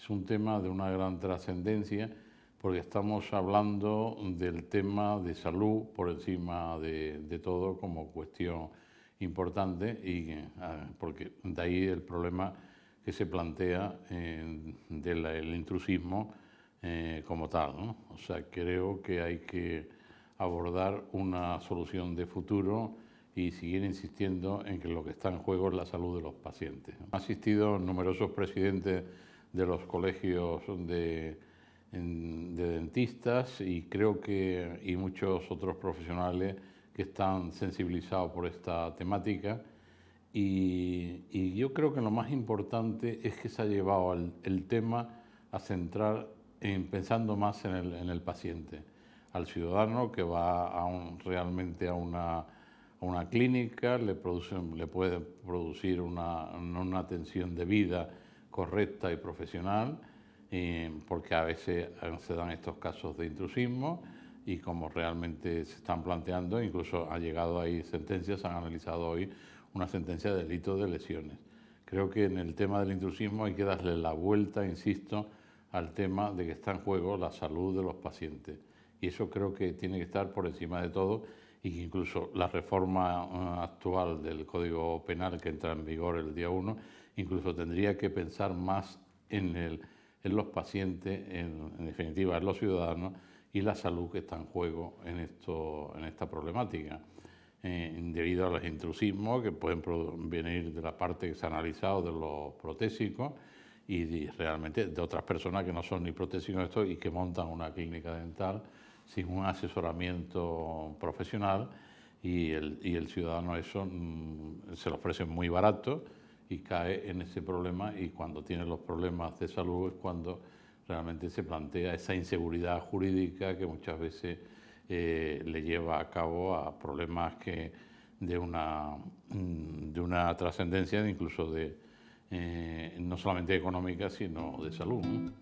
Es un tema de una gran trascendencia porque estamos hablando del tema de salud por encima de, todo como cuestión importante y ah, porque de ahí el problema que se plantea eh, del intrusismo eh, como tal. ¿no? O sea, creo que hay que abordar una solución de futuro y seguir insistiendo en que lo que está en juego es la salud de los pacientes. Ha asistido numerosos presidentes de los colegios de, de dentistas y creo que y muchos otros profesionales que están sensibilizados por esta temática. Y, y, yo creo que lo más importante es que se ha llevado el, tema a centrar pensando más en el, en el, paciente, al ciudadano que va realmente a una, a una clínica, le, le puede producir una, una atención de vida correcta y profesional, porque a veces eh, se dan estos casos de intrusismo y como realmente se están planteando, incluso ha llegado ahí sentencias, han analizado hoy una sentencia de delito de lesiones. Creo que en el tema del intrusismo hay que darle la vuelta, insisto, al tema de que está en juego la salud de los pacientes. Y eso creo que tiene que estar por encima de todo y incluso la reforma eh, actual del Código Penal que entra en vigor el día 1, incluso tendría que pensar más en, los pacientes, en, definitiva en los ciudadanos y la salud que está en juego en, esta problemática. Eh, debido a los intrusismos que pueden venir de la parte que se ha analizado de los protésicos y, realmente de otras personas que no son ni protésicos esto y que montan una clínica dental sin un asesoramiento profesional y el, y el ciudadano eso mm, se lo ofrece muy barato y cae en ese problema y cuando tiene los problemas de salud es cuando realmente se plantea esa inseguridad jurídica que muchas veces eh, le lleva a cabo a problemas que de una, mm, trascendencia incluso de eh, no solamente económica sino de salud.